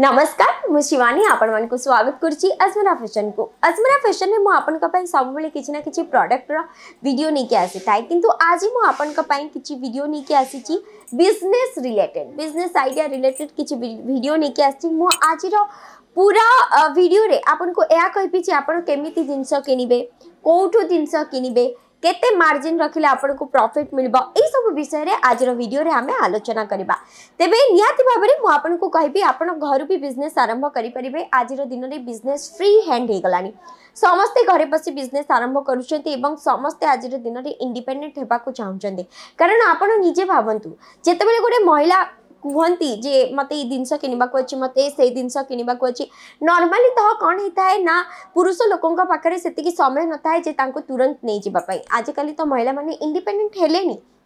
નમસ્કાર હું શિવાની આપણମାନଙ୍କୁ સ્વાગત કરુଛି અଜମରା ફેશનକୁ અଜମରା ફેશନରେ ମୁଁ ଆପଣଙ୍କ ପାଇଁ ସବୁବେଳେ କିଛି ନା କିଛି ପ୍ରଡକ୍ଟର ଭିଡ଼ିଓ ନେଇକି ଆସିଥାଏ କିନ୍ତୁ ଆଜି ମୁଁ ଆପଣଙ୍କ ପାଇଁ କିଛି ଭିଡ଼ିଓ ନେଇକି ଆସିଛି business related business idea related କିଛି ଭିଡ଼ିଓ ନେଇକି ଆସିଛି ମୁଁ ଆଜିର ପୁରା ଭିଡ଼ିଓରେ ଆପଣଙ୍କୁ ଏହା କହିବି ଯେ ଆପଣ କେମିତି ଜିନିଷ କିଣିବେ କେଉଁଠୁ ଜିନିଷ କିଣିବେ केते मार्जिन रखिले आपन को प्रॉफिट मिलबो ए सब विषय रे आज रो वीडियो रे हमें आलोचना करबा तेबे नियाति भाबरे मु आपन को कहिबे आपन घर भी बिजनेस आरंभ करि परिबे आज रो दिन रे बिजनेस फ्री हैंड हे गलानी समस्ते घरे बस बिजनेस आरंभ कर समस्ते आज दिन रे इंडिपेंडेंट हेबा को कारण आपन निजे भावंतु जेते बेले गोडे महिला कहती जे मत ये जिनस किणवाक अच्छे मत से जिनस किणवाक अच्छे नर्माली तो कौन होता है ना पुरुष लोकों समय न था जे तुरंत नहीं आज का तो महिला मैंने इंडिपेडेट हेले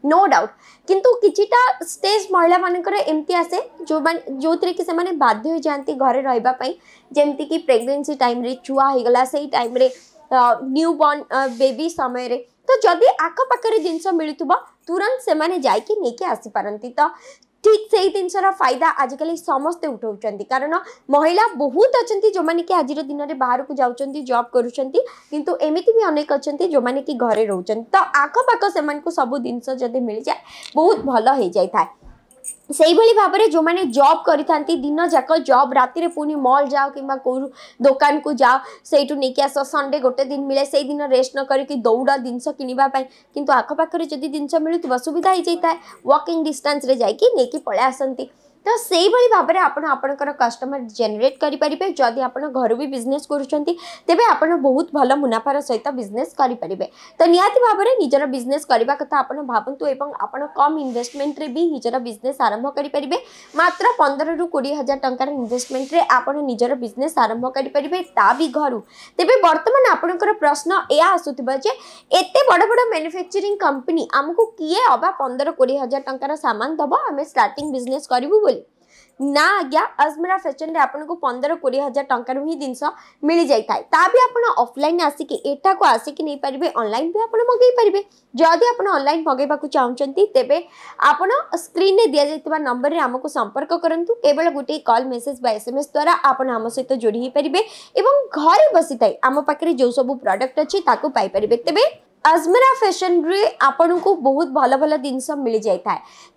नो डाउट किंतु किटा स्टेज महिला मानकर एमती आसे जो मान जो थे कि बाध्य जाती घर रहापमती कि प्रेगनेंसी टाइम रे छुआ हो गला से टाइम न्यू बर्न बेबी समय रे तो जदि आखपा जिनस मिलूब तुरंत से जाकि आसी तो ঠিক সেই জিনিসর ফায়দা আজকাল সমস্তে উঠাউছেন কারণ মহিলা বহুত অনেক যে কি আজির দিনের বাহারক যাচ্ছেন জব করছেন কিন্তু এমিতি বি অনেক অনেক যে কি ঘরে রোচান তো আখপাখ সে সবু জিনিস যদি মিলে যায় বহুত ভালো হয়ে যাই থাকে सही भाव में जो मैंने जब कर दिन जाक जब रात पुणी मल जाओ कि कौ दोकान को जाओ से नहींक आस संडे गोटे दिन मिले से दिन रेस्ट न कर दौड़ जिन किनवाई कितु आखपाखे जदि जिन मिलू थ सुविधा हो जाए वॉकिंग डिस्टेंस रे जाकि पलै आसती ତ ସେଇଭଳି ଭାବରେ ଆପଣ ଆପଣଙ୍କର କଷ୍ଟମର ଜେନେରେଟ୍ କରିପାରିବେ ଯଦି ଆପଣ ଘରୁ ବି ବିଜନେସ୍ କରୁଛନ୍ତି ତେବେ ଆପଣ ବହୁତ ଭଲ ମୁନାଫାର ସହିତ ବିଜନେସ୍ କରିପାରିବେ ତ ନିହାତି ଭାବରେ ନିଜର ବିଜନେସ୍ କରିବା କଥା ଆପଣ ଭାବନ୍ତୁ ଏବଂ ଆପଣ କମ୍ ଇନଭେଷ୍ଟମେଣ୍ଟରେ ବି ନିଜର ବିଜନେସ୍ ଆରମ୍ଭ କରିପାରିବେ ମାତ୍ର ପନ୍ଦରରୁ କୋଡ଼ିଏ ହଜାର ଟଙ୍କାର ଇନଭେଷ୍ଟମେଣ୍ଟରେ ଆପଣ ନିଜର ବିଜନେସ୍ ଆରମ୍ଭ କରିପାରିବେ ତା ବି ଘରୁ ତେବେ ବର୍ତ୍ତମାନ ଆପଣଙ୍କର ପ୍ରଶ୍ନ ଏହା ଆସୁଥିବ ଯେ ଏତେ ବଡ଼ ବଡ଼ ମ୍ୟାନୁଫ୍ୟାକ୍ଚରିଂ କମ୍ପାନୀ ଆମକୁ କିଏ ଅବା ପନ୍ଦର କୋଡ଼ିଏ ହଜାର ଟଙ୍କାର ସାମାନ ଦେବ ଆମେ ଷ୍ଟାର୍ଟିଂ ବିଜନେସ୍ କରିବୁ ବୋଲି ନା ଆଜ୍ଞା ଅଜମେରା ଫ୍ୟାସନରେ ଆପଣଙ୍କୁ ପନ୍ଦର କୋଡ଼ିଏ ହଜାର ଟଙ୍କାରୁ ହିଁ ଜିନିଷ ମିଳିଯାଇଥାଏ ତା ବି ଆପଣ ଅଫଲାଇନ୍ ଆସିକି ଏଠାକୁ ଆସିକି ନେଇପାରିବେ ଅନଲାଇନ୍ ବି ଆପଣ ମଗାଇ ପାରିବେ ଯଦି ଆପଣ ଅନଲାଇନ୍ ମଗାଇବାକୁ ଚାହୁଁଛନ୍ତି ତେବେ ଆପଣ ସ୍କ୍ରିନ୍ରେ ଦିଆଯାଇଥିବା ନମ୍ବରରେ ଆମକୁ ସମ୍ପର୍କ କରନ୍ତୁ କେବଳ ଗୋଟିଏ କଲ୍ ମେସେଜ୍ ବା ଏସ୍ ଏମ୍ ଏସ୍ ଦ୍ୱାରା ଆପଣ ଆମ ସହିତ ଯୋଡ଼ି ହୋଇପାରିବେ ଏବଂ ଘରେ ବସିଥାଇ ଆମ ପାଖରେ ଯେଉଁ ସବୁ ପ୍ରଡ଼କ୍ଟ ଅଛି ତାକୁ ପାଇପାରିବେ ତେବେ अजमेरा फैशन रे आपन को बहुत भल भल जिन मिल जाए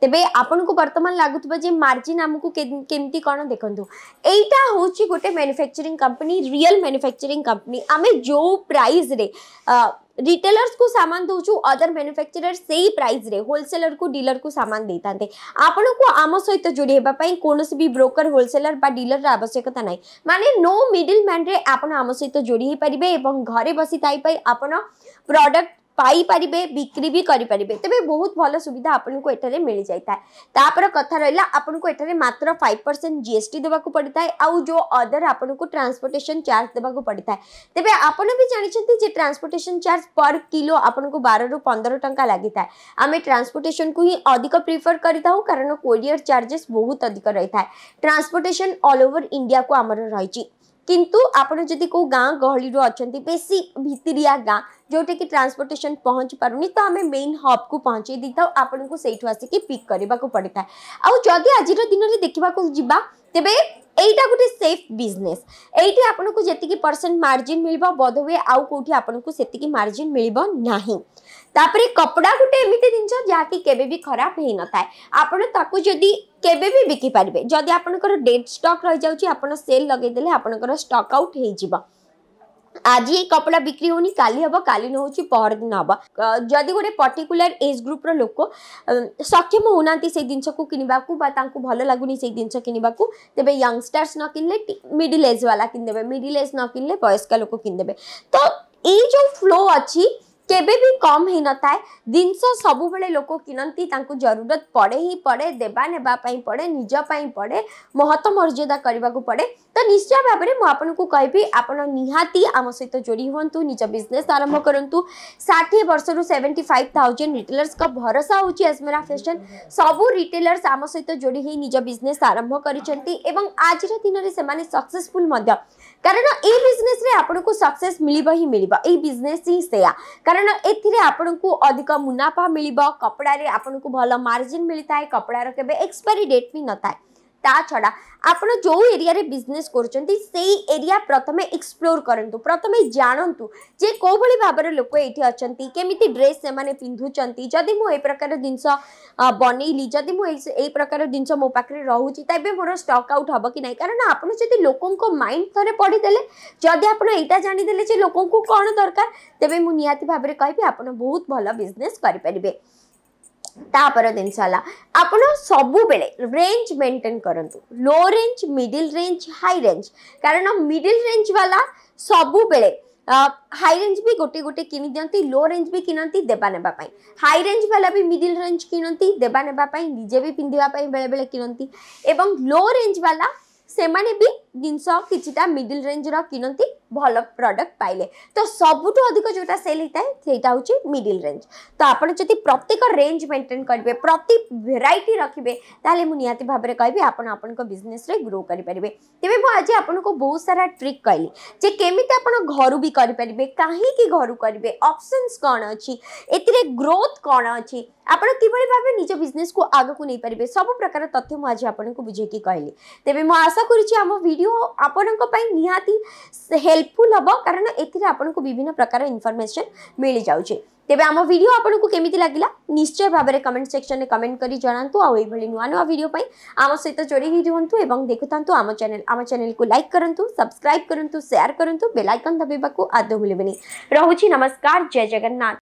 तेरे आपको बर्तमान लगुवा जे मार्जिन आमको केमती कौन देखु यहाँ हूँ गोटे manufacturing company real manufacturing company आम जो प्राइस रे रिटेलर्स को सामान दूचु अदर मैनुफैक्चरर से ही प्राइस रे होलसेलर को डीलर को सामान दे था आपन को आम सहित जोड़ी होगापी कौन भी ब्रोकर होलसेलर बा डीलर आवश्यकता ना माने नो मिडिल मैन रे आम सहित जोड़ी पारे और घरे बसी थी आपण प्रडक्ट पाई बिक्री भी करें तेज बहुत भल सुविधा आपको ये मिल जाए कथा रहा आपको यार मात्र फाइव परसेंट जीएसटी एस देवाक पड़ता है आज जो अदर आपको ट्रांसपोर्टेसन चार्ज देवाक पड़ता है तेज आप भी जानते जे ट्रांसपोर्टेसन चार्ज पर को बार रु पंदर टाँग लगी था आम ट्रांसपोर्टेसन को ही अधिक प्रिफर करें चार्जेस बहुत अधिक रही है ट्रांसपोर्टेशन अल ओवर इंडिया को आमर रही कितु आपड़ जी को गाँ गहली अच्छा बेसी भितरिया गाँ जोटा कि ट्रांसपोर्टेसन पहुँच पार नहीं तो आम मेन हब को पहुँचे तो आपको सही आसिक पिक करवाक पड़ता है आदि आज दिन में देखा जा यहाँ गोटे सेफ बिजनेस ये आपको जीक परसेंट मार्जिन मिल बोध हुए आउ कौटी आपको से मार्जिन मिलना तापर कपड़ा गोटे एम जिन जहाँकि खराब हो न था आपड़ी केवे भी बिकिपारे जदि आपर डेड स्टक् रही जाए सेल लगेदे आपंकर स्टक् आउट हो আজি এই কপড়া বিক্রি হউনি কালি হব কালি নহଉଛି পরদিন হব যদি গোটে পর্টিকুলার এজ গ্রুপর লোক সক্ষম হওনা সেই জিনিসকে কিনবাকু বা তাঁকু ভালো লাগুনি সেই জিনিস কিনবাকু তেবে ইয়ংস্টার্স ন কিনলে মিডিল এজ বালা কিনদেবে মিডিল এজ ন কিনলে বয়স্ক লোক কিনদেবে তো এই যে ফ্লো অছি केबे भी कम हो न था सब सबुबे लोक किनती जरूरत पड़े ही पड़े देवा नापी पड़े निजपाई पड़े महत्व मर्यादा करने को पड़े तो निश्चय भाव में मुझे कहबी आपड़ निहाती आम सहित जोड़ी हूँ निज बिजनेस आरंभ करूँ षाठी वर्ष रु सेवेन्टी फाइव थाउजेंड रिटेलर्स भरोसा होजमेरा फैशन सब रिटेलर्स आम सहित जोड़ी निज बिजनेस आरंभ कर दिन में सक्सेसफुल କାରଣ ଏଇ ବିଜନେସରେ ଆପଣଙ୍କୁ ସକ୍ସେସ୍ ମିଳିବ ହିଁ ମିଳିବ ଏଇ ବିଜନେସ୍ ହିଁ ସେୟା କାରଣ ଏଥିରେ ଆପଣଙ୍କୁ ଅଧିକ ମୁନାଫା ମିଳିବ କପଡ଼ାରେ ଆପଣଙ୍କୁ ଭଲ ମାର୍ଜିନ୍ ମିଳିଥାଏ କପଡ଼ାର କେବେ ଏକ୍ସପାରି ଡେଟ୍ ବି ନଥାଏ তা ছড়া ଆପଣ ଯେଉଁ ଏରିଆରେ ବିଜନେସ୍ କରୁଛନ୍ତି ସେଇ ଏରିଆ ପ୍ରଥମେ ଏକ୍ସପ୍ଲୋର୍ କରନ୍ତୁ ପ୍ରଥମେ ଜାଣନ୍ତୁ ଯେ କେଉଁଭଳି ଭାବରେ ଲୋକ ଏଇଠି ଅଛନ୍ତି କେମିତି ଡ୍ରେସ୍ ସେମାନେ ପିନ୍ଧୁଛନ୍ତି ଯଦି ମୁଁ ଏଇ ପ୍ରକାର ଜିନିଷ ବନେଇଲି ଯଦି ମୁଁ ଏଇ ପ୍ରକାର ଜିନିଷ ମୋ ପାଖରେ ରହୁଛି ତେବେ ମୋର ଷ୍ଟକ୍ ଆଉଟ୍ ହେବ କି ନାହିଁ କାରଣ ଆପଣ ଯଦି ଲୋକଙ୍କ ମାଇଣ୍ଡ ଥରେ ପଢ଼ିଦେଲେ ଯଦି ଆପଣ ଏଇଟା ଜାଣିଦେଲେ ଯେ ଲୋକଙ୍କୁ କ'ଣ ଦରକାର ତେବେ ମୁଁ ନିହାତି ଭାବରେ କହିବି ଆପଣ ବହୁତ ଭଲ ବିଜନେସ୍ କରିପାରିବେ ତାପର ଜିନିଷ ହେଲା ଆପଣ ସବୁବେଳେ ରେଞ୍ଜ ମେଣ୍ଟେନ୍ କରନ୍ତୁ low range middle range high range କାରଣ ମିଡ଼ିଲ୍ ରେଞ୍ଜ ବାଲା ସବୁବେଳେ হাই রেঞ্জ বি গোটে গোটে কিনি দিকে লো রেঞ্জ বি কিনতি দেবা নেওয়া হাই রেঞ্জ বালা বি মিডিল রেঞ্জ কিনতি দেবা নেওয়া নিজে বি পিঁধা বেড়ে বেড়ে কিনতি এবং লো রেঞ্জ বালা সেমানে বি জিনিস কিছুটা মিডিল রেঞ্জর কিনতি भल प्रडक्ट पाइले तो सबुठ अधिक जो सेल होता है मिडिल रेंज तो आपड़ी प्रत्येक रेंज मेन्टेन करेंगे प्रति भेर रखिए तेल मुझे भाव में कहि आप बिजनेस ग्रो करेंगे तेज मुझे आपको बहुत सारा ट्रिक कहली जे केमी आप घर भी करेंगे कहीं घर करेंगे अपसन्स कौन अच्छी ग्रोथ कौन अच्छी आपज बिजनेस को आग को नहीं पारे सब प्रकार तथ्य मुझे आपको बुझे कहली तेज मुझ आशा करें निहाती हेल्पफुल हम कारण एपू विभिन्न प्रकार इनफर्मेसन मिल जाऊे तेज आम भिड आपको केमी लगे निश्चय भाव में कमेंट सेक्शन में कमेंट कर जनातु आईभली नुआ नुआ भिडियो आम सहित जोड़ी रुहतु और देखुता आम चैनल आम चैनल को लाइक करूँ सब्सक्राइब करूँ सेयार करूँ बेल आइकन दबाक भूल रोचे नमस्कार जय जगन्नाथ